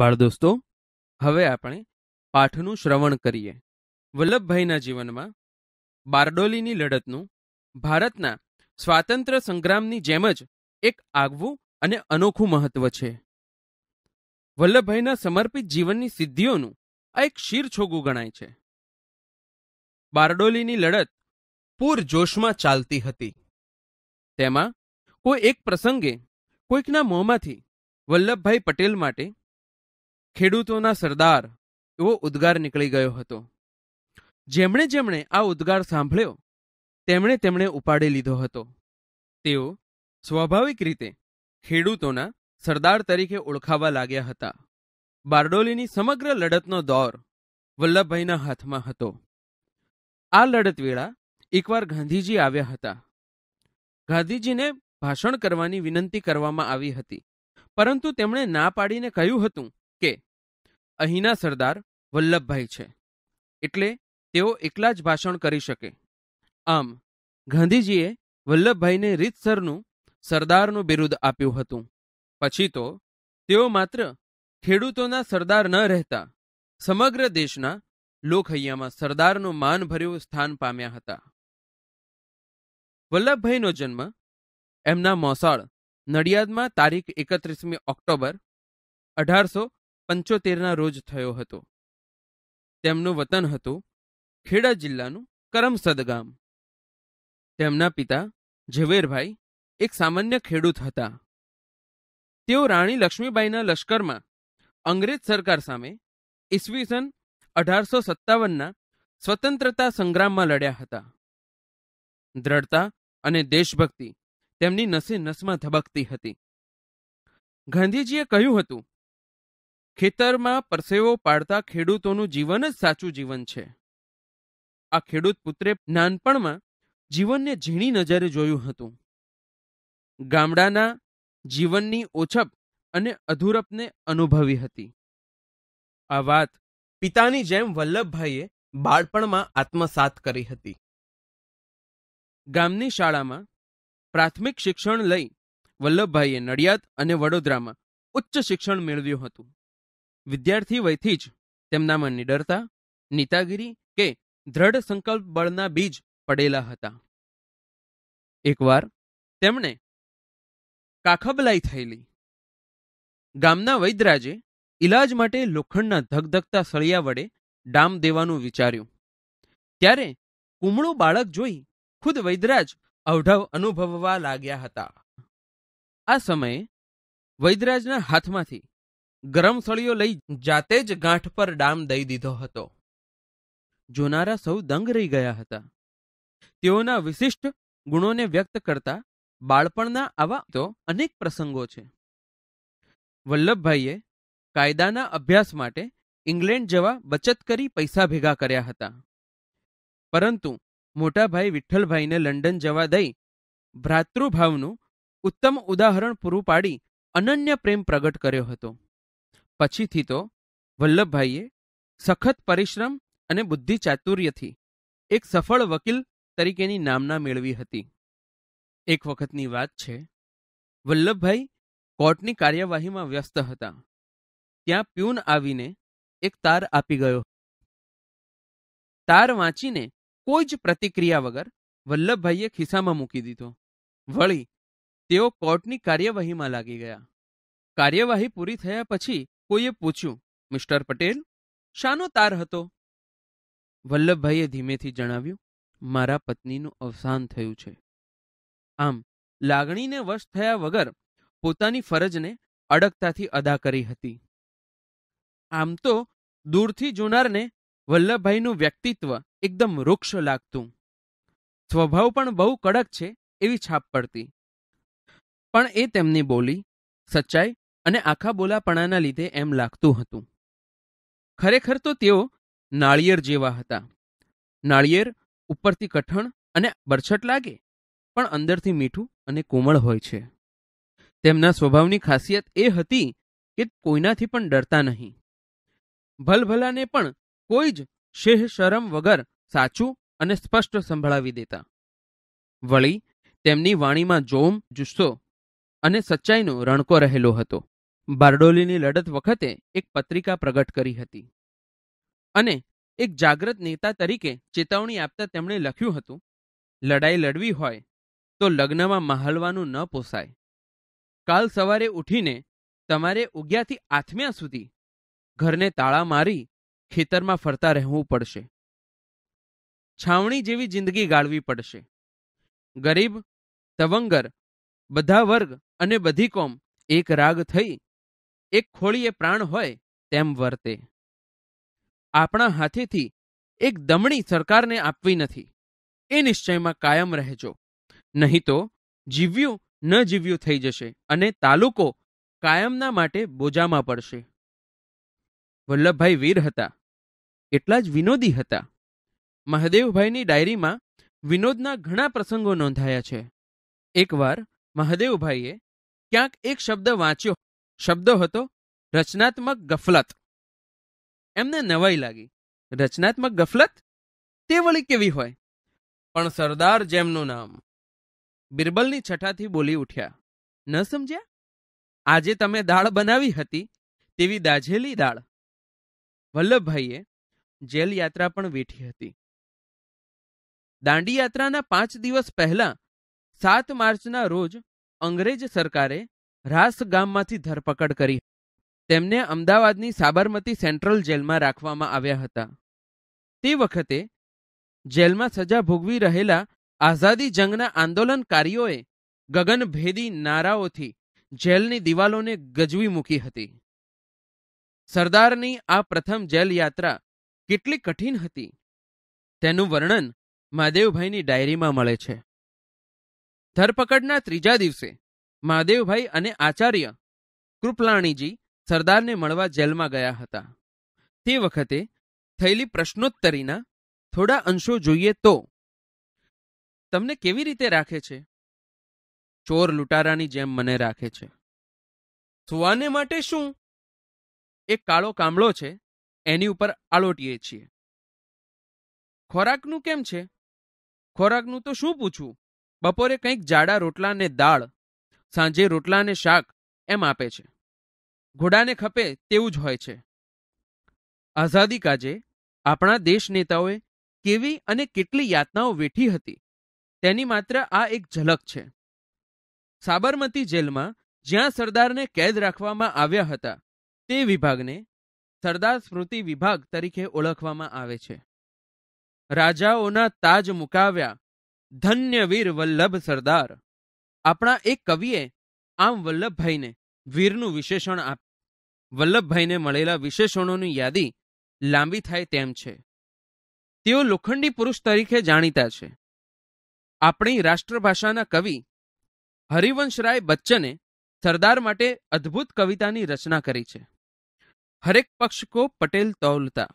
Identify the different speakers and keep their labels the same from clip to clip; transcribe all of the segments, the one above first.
Speaker 1: બાળ દોસ્તો હવે આપણે પાઠનું શ્રવણ કરીએ વલ્લભભાઈના જીવનમાં બારડોલીની લડતનું ભારતના સ્વાતંત્ર્ય સંગ્રામની જેમ જ એક આગવું અને અનોખું મહત્વ છે વલ્લભભાઈના સમર્પિત જીવનની સિદ્ધિઓનું આ એક શીરછોગું ગણાય છે બારડોલીની લડત પૂરજોશમાં ચાલતી હતી તેમાં કોઈ એક પ્રસંગે કોઈકના મોંમાંથી વલ્લભભાઈ પટેલ માટે ખેડૂતોના સરદાર એવો ઉદ્ગાર નીકળી ગયો હતો જેમણે જેમણે આ ઉદ્ગાર સાંભળ્યો તેમણે તેમણે ઉપાડી લીધો હતો તેઓ સ્વાભાવિક રીતે ખેડૂતોના સરદાર તરીકે ઓળખાવા લાગ્યા હતા બારડોલીની સમગ્ર લડતનો દોર વલ્લભભાઈના હાથમાં હતો આ લડત વેળા એકવાર ગાંધીજી આવ્યા હતા ગાંધીજીને ભાષણ કરવાની વિનંતી કરવામાં આવી હતી પરંતુ તેમણે ના પાડીને કહ્યું હતું કે અહીંના સરદાર વલ્લભભાઈ છે એટલે તેઓ એકલા જ ભાષણ કરી શકે આમ ગાંધીજીએ વલ્લભભાઈને રીતસરનું સરદારનું બિરુદ આપ્યું હતું પછી તો તેઓ માત્ર ખેડૂતોના સરદાર ન રહેતા સમગ્ર દેશના લોકહૈયામાં સરદારનું માનભર્યું સ્થાન પામ્યા હતા વલ્લભભાઈનો જન્મ એમના મોસાળ નડિયાદમાં તારીખ એકત્રીસમી ઓક્ટોબર અઢારસો પંચોતેરના રોજ થયો હતો તેમનું વતન હતું ખેડા જિલ્લાનું કરમસદ ગામ તેમના પિતા ઝવેરભાઈ એક સામાન્ય ખેડૂત હતા તેઓ રાણી લક્ષ્મીબાઈના લશ્કરમાં અંગ્રેજ સરકાર સામે ઈસવીસન અઢારસો સત્તાવનના સ્વતંત્રતા સંગ્રામમાં લડ્યા હતા દ્રઢતા અને દેશભક્તિ તેમની નસે નસમાં ધબકતી હતી ગાંધીજીએ કહ્યું હતું ખેતરમાં પરસેવો પાડતા ખેડૂતોનું જીવન જ સાચું જીવન છે આ ખેડૂત પુત્રે નાનપણમાં જીવનને ઝીણી નજરે જોયું હતું ગામડાના જીવનની ઓછપ અને અધૂરપને અનુભવી હતી આ વાત પિતાની જેમ વલ્લભભાઈએ બાળપણમાં આત્મસાત કરી હતી ગામની શાળામાં પ્રાથમિક શિક્ષણ લઈ વલ્લભભાઈએ નડિયાદ અને વડોદરામાં ઉચ્ચ શિક્ષણ મેળવ્યું હતું વિદ્યાર્થી વયથી જ તેમનામાં નિડરતા નીતાગીરી કે દ્રઢ સંકલ્પ બળના બીજ પડેલા હતા એકવાર તેમણે કાખબલાઈ થયેલી ગામના વૈદરાજે ઈલાજ માટે લોખંડના ધગધગતા સળિયા વડે ડામ દેવાનું વિચાર્યું ત્યારે કુમળું બાળક જોઈ ખુદ વૈદરાજ અવઢવ અનુભવવા લાગ્યા હતા આ સમયે વૈદરાજના હાથમાંથી ગરમ સળીઓ લઈ જાતે જ ગાંઠ પર ડામ દઈ દીધો હતો જોનારા સૌ દંગ રહી ગયા હતા તેઓના વિશિષ્ટ ગુણોને વ્યક્ત કરતા બાળપણના આવા તો અનેક પ્રસંગો છે વલ્લભભાઈએ કાયદાના અભ્યાસ માટે ઇંગ્લેન્ડ જવા બચત કરી પૈસા ભેગા કર્યા હતા પરંતુ મોટાભાઈ વિઠ્ઠલભાઈને લંડન જવા દઈ ભ્રાતૃભાવનું ઉત્તમ ઉદાહરણ પૂરું પાડી અનન્ય પ્રેમ પ્રગટ કર્યો હતો પછીથી તો વલ્લભભાઈએ સખત પરિશ્રમ અને બુદ્ધિ ચાતુર્યથી એક સફળ વકીલ તરીકેની નામના મેળવી હતી એક વખતની વાત છે વલ્લભભાઈ કોર્ટની કાર્યવાહીમાં વ્યસ્ત હતા ત્યાં પ્યુન આવીને એક તાર આપી ગયો તાર વાંચીને કોઈ જ પ્રતિક્રિયા વગર વલ્લભભાઈએ ખિસ્સામાં મૂકી દીધો વળી તેઓ કોર્ટની કાર્યવાહીમાં લાગી ગયા કાર્યવાહી પૂરી થયા પછી કોઈએ પૂછ્યું મિસ્ટર પટેલ શાનો તાર હતો વલ્લભભાઈએ ધીમેથી જણાવ્યું મારા પત્નીનું અવસાન થયું છે આમ લાગણીને વશ થયા વગર પોતાની ફરજને અડગતાથી અદા કરી હતી આમ તો દૂરથી જોનારને વલ્લભભાઈનું વ્યક્તિત્વ એકદમ વૃક્ષ લાગતું સ્વભાવ પણ બહુ કડક છે એવી છાપ પડતી પણ એ તેમની બોલી સચ્ચાઈ અને આખા બોલાપણાના લીધે એમ લાગતું હતું ખરેખર તો તેઓ નાળિયેર જેવા હતા નાળિયેર ઉપરથી કઠણ અને બરછટ લાગે પણ અંદરથી મીઠું અને કોમળ હોય છે તેમના સ્વભાવની ખાસિયત એ હતી કે કોઈનાથી પણ ડરતા નહીં ભલભલાને પણ કોઈ જ શેહ શરમ વગર સાચું અને સ્પષ્ટ સંભળાવી દેતા વળી તેમની વાણીમાં જોમ જુસ્સો અને સચ્ચાઈનો રણકો રહેલો હતો બારડોલીની લડત વખતે એક પત્રિકા પ્રગટ કરી હતી અને એક જાગ્રત નેતા તરીકે ચેતવણી આપતા તેમણે લખ્યું હતું લડાઈ લડવી હોય તો લગ્નમાં મહાલવાનું ન પોસાય કાલ સવારે ઉઠીને તમારે ઉગ્યાથી આથમ્યા સુધી ઘરને તાળા મારી ખેતરમાં ફરતા રહેવું પડશે છાવણી જેવી જિંદગી ગાળવી પડશે ગરીબ તવંગર બધા વર્ગ અને બધી કોમ એક રાગ થઈ એક ખોળીએ પ્રાણ હોય તેમ વર્તે આપણા હાથેથી એક દમણી સરકારને આપવી નથી એ નિશ્ચયમાં કાયમ રહેજો નહીં તો જીવ્યું ન જીવ્યું થઈ જશે અને તાલુકો કાયમના માટે બોજામાં પડશે વલ્લભભાઈ વીર હતા એટલા જ વિનોદી હતા મહાદેવભાઈની ડાયરીમાં વિનોદના ઘણા પ્રસંગો નોંધાયા છે એકવાર મહાદેવભાઈએ ક્યાંક એક શબ્દ વાંચ્યો શબ્દો હતો રચનાત્મક ગફલત એમને નવાઈ લાગી રચનાત્મક ગફલત તે વળી કેવી હોય પણ સરદાર જેમનું નામ બિરબલની છટાથી બોલી ઉઠ્યા ન સમજ્યા આજે તમે દાળ બનાવી હતી તેવી દાઝેલી દાળ વલ્લભભાઈએ જેલ યાત્રા પણ વેઠી હતી દાંડી યાત્રાના પાંચ દિવસ પહેલા સાત માર્ચના રોજ અંગ્રેજ સરકારે રાસ ગામમાંથી ધરપકડ કરી તેમને અમદાવાદની સાબરમતી સેન્ટ્રલ જેલમાં રાખવામાં આવ્યા હતા તે વખતે જેલમાં સજા ભોગવી રહેલા આઝાદી જંગના આંદોલનકારીઓએ ગગનભેદી નારાઓથી જેલની દિવાલોને ગજવી મૂકી હતી સરદારની આ પ્રથમ જેલ યાત્રા કેટલી કઠિન હતી તેનું વર્ણન મહાદેવભાઈની ડાયરીમાં મળે છે ધરપકડના ત્રીજા દિવસે મહાદેવભાઈ અને આચાર્ય કૃપલાણીજી સરદારને મળવા જેલમાં ગયા હતા તે વખતે થયેલી પ્રશ્નોત્તરીના થોડા અંશો જોઈએ તો તમને કેવી રીતે રાખે છે ચોર લૂંટારાની જેમ મને રાખે છે સુવાને માટે શું એક કાળો કામળો છે એની ઉપર આલોટીએ છીએ ખોરાકનું કેમ છે ખોરાકનું તો શું પૂછવું બપોરે કંઈક જાડા રોટલા ને દાળ સાંજે રોટલા અને શાક એમ આપે છે ઘોડાને ખપે તેવું જ હોય છે આઝાદી કાજે આપણા દેશ નેતાઓએ કેવી અને કેટલી યાતનાઓ વેઠી હતી તેની માત્ર આ એક ઝલક છે સાબરમતી જેલમાં જ્યાં સરદારને કેદ રાખવામાં આવ્યા હતા તે વિભાગને સરદાર સ્મૃતિ વિભાગ તરીકે ઓળખવામાં આવે છે રાજાઓના તાજ મુકાવ્યા ધન્યવીર વલ્લભ સરદાર આપણા એક કવિએ આમ વલ્લભભાઈને વીરનું વિશેષણ આપ્યું વલ્લભભાઈને મળેલા વિશેષણોની યાદી લાંબી થાય તેમ છે તેઓ લોખંડી પુરુષ તરીકે જાણીતા છે આપણી રાષ્ટ્રભાષાના કવિ હરિવંશરાય બચ્ચને સરદાર માટે અદ્ભુત કવિતાની રચના કરી છે હરેક પક્ષ કો પટેલ તોલતા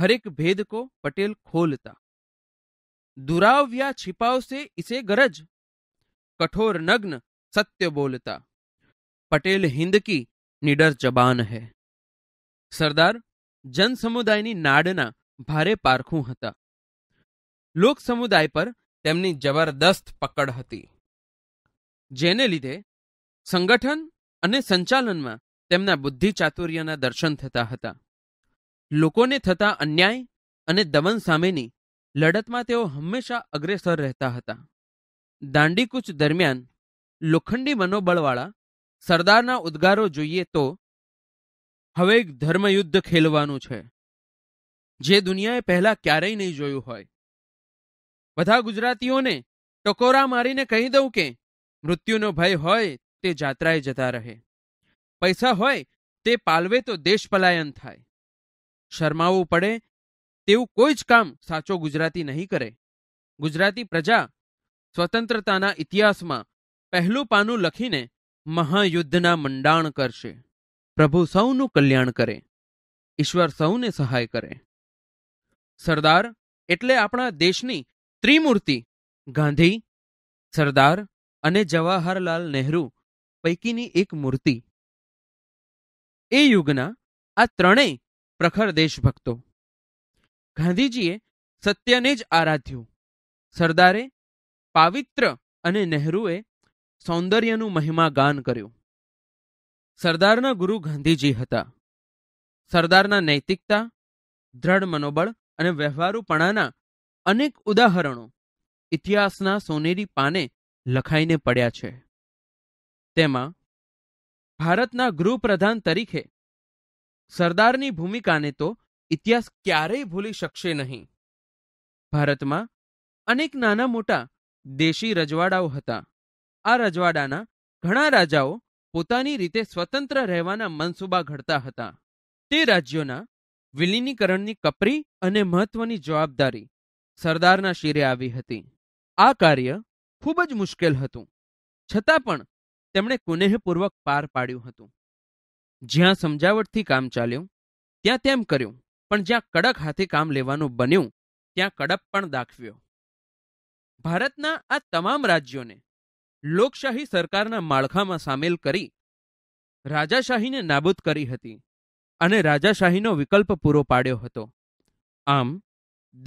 Speaker 1: હરેક भेद को पटेल खोलता दुराव या छिपाव से કઠોર નગ્ન સત્ય બોલતા પટેલ હિન્દ કી નિડર જબાન હૈ સરદાર જનસમુદાયની નાડના ભારે પારખું હતા લોક સમુદાય પર તેમની જબરદસ્ત પકડ હતી જેને લીધે સંગઠન અને સંચાલનમાં તેમના બુદ્ધિચાતુર્યના દર્શન થતા હતા લોકોને થતા અન્યાય અને દમન સામેની લડતમાં તેઓ હંમેશા અગ્રેસર રહેતા હતા દાંડીકૂચ દરમિયાન લોખંડી મનોબળવાળા સરદારના ઉદ્ગારો જોઈએ તો હવે એક ધર્મયુદ્ધ ખેલવાનું છે જે દુનિયાએ પહેલા ક્યારેય નહીં જોયું હોય બધા ગુજરાતીઓને ટકોરા મારીને કહી દઉં કે મૃત્યુનો ભય હોય તે જાત્રાએ જતા રહે પૈસા હોય તે પાલવે તો દેશ પલાયન થાય શરમાવવું પડે તેવું કોઈ જ કામ સાચો ગુજરાતી નહીં કરે ગુજરાતી પ્રજા સ્વતંત્રતાના ઇતિહાસમાં પહેલું પાનું લખીને મહાયુદ્ધના મંડાણ કરશે પ્રભુ સૌનું કલ્યાણ કરે ઈશ્વર સૌને સહાય કરે સરદાર એટલે આપણા દેશની ત્રિમૂર્તિ ગાંધી સરદાર અને જવાહરલાલ નહેરુ પૈકીની એક મૂર્તિ એ યુગના આ ત્રણેય પ્રખર દેશભક્તો ગાંધીજીએ સત્યને જ આરાધ્યું સરદારે પાવિત્ર અને નહેરુએ સૌંદર્યનું મહિમા ગાન કર્યું સરદારના ગુરુ ગાંધીજી હતા સરદારના નૈતિકતા દ્રઢ મનોબળ અને વ્યવહારુપણાના અનેક ઉદાહરણો ઇતિહાસના સોનેરી પાને લખાઈને પડ્યા છે તેમાં ભારતના ગૃહપ્રધાન તરીકે સરદારની ભૂમિકાને તો ઇતિહાસ ક્યારેય ભૂલી શકશે નહીં ભારતમાં અનેક નાના મોટા દેશી રજવાડાઓ હતા આ રજવાડાના ઘણા રાજાઓ પોતાની રીતે સ્વતંત્ર રહેવાના મનસૂબા ઘડતા હતા તે રાજ્યોના વિલીનીકરણની કપરી અને મહત્વની જવાબદારી સરદારના શિરે આવી હતી આ કાર્ય ખૂબ જ મુશ્કેલ હતું છતાં પણ તેમણે કુનેહપૂર્વક પાર પાડ્યું હતું જ્યાં સમજાવટથી કામ ચાલ્યું ત્યાં તેમ કર્યું પણ જ્યાં કડક હાથે કામ લેવાનું બન્યું ત્યાં કડપ પણ દાખવ્યો ભારતના આ તમામ રાજ્યોને લોકશાહી સરકારના માળખામાં સામેલ કરી રાજાશાહીને નાબૂદ કરી હતી અને રાજાશાહીનો વિકલ્પ પૂરો પાડ્યો હતો આમ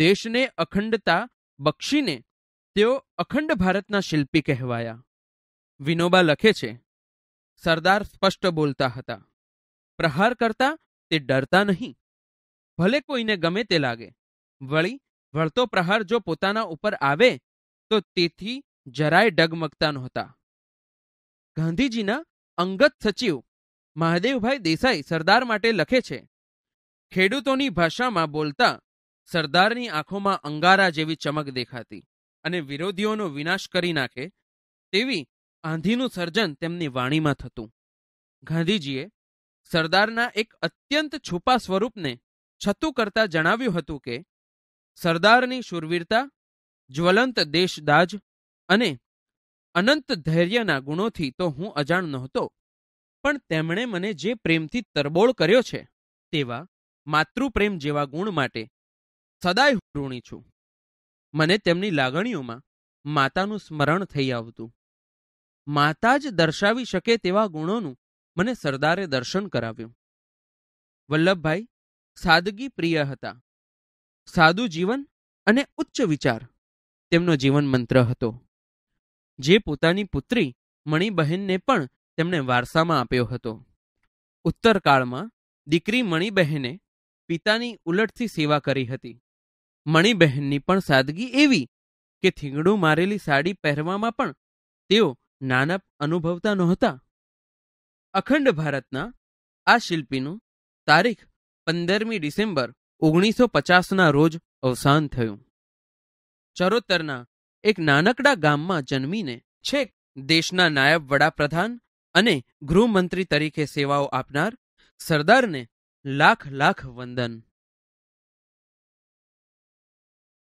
Speaker 1: દેશને અખંડતા બક્ષીને તેઓ અખંડ ભારતના શિલ્પી કહેવાયા વિનોબા લખે છે સરદાર સ્પષ્ટ બોલતા હતા પ્રહાર કરતા તે ડરતા નહીં ભલે કોઈને ગમે તે લાગે વળી વળતો પ્રહાર જો પોતાના ઉપર આવે તો તેથી જરાય ડગમગતા નહોતા ગાંધીજીના અંગત સચિવ મહાદેવભાઈ દેસાઈ સરદાર માટે લખે છે ખેડૂતોની ભાષામાં બોલતા સરદારની આંખોમાં અંગારા જેવી ચમક દેખાતી અને વિરોધીઓનો વિનાશ કરી નાખે તેવી આંધીનું સર્જન તેમની વાણીમાં થતું ગાંધીજીએ સરદારના એક અત્યંત છુપા સ્વરૂપને છતું કરતા જણાવ્યું હતું કે સરદારની શુરવીરતા જ્વલંત દેશદાજ અને અનંત ધૈર્યના ગુણોથી તો હું અજાણ નહોતો પણ તેમણે મને જે પ્રેમથી તરબોળ કર્યો છે તેવા માતૃપ્રેમ જેવા ગુણ માટે સદાય હું ઋણી છું મને તેમની લાગણીઓમાં માતાનું સ્મરણ થઈ આવતું માતા જ દર્શાવી શકે તેવા ગુણોનું મને સરદારે દર્શન કરાવ્યું વલ્લભભાઈ સાદગી પ્રિય હતા સાદું જીવન અને ઉચ્ચ વિચાર તેમનો જીવન મંત્ર હતો જે પોતાની પુત્રી મણિબહેનને પણ તેમણે વારસામાં આપ્યો હતો ઉત્તરકાળમાં દીકરી મણિબહેને પિતાની ઉલટથી સેવા કરી હતી મણિબહેનની પણ સાદગી એવી કે થીંગડું મારેલી સાડી પહેરવામાં પણ તેઓ નાના અનુભવતા નહોતા અખંડ ભારતના આ શિલ્પીનું તારીખ પંદરમી ડિસેમ્બર ઓગણીસો પચાસના રોજ અવસાન થયું ચરોતરના એક નાનકડા ગામમાં જન્મીને છેક દેશના નાયબ વડાપ્રધાન અને ગૃહમંત્રી તરીકે સેવાઓ આપનાર સરદારને લાખ લાખ વંદન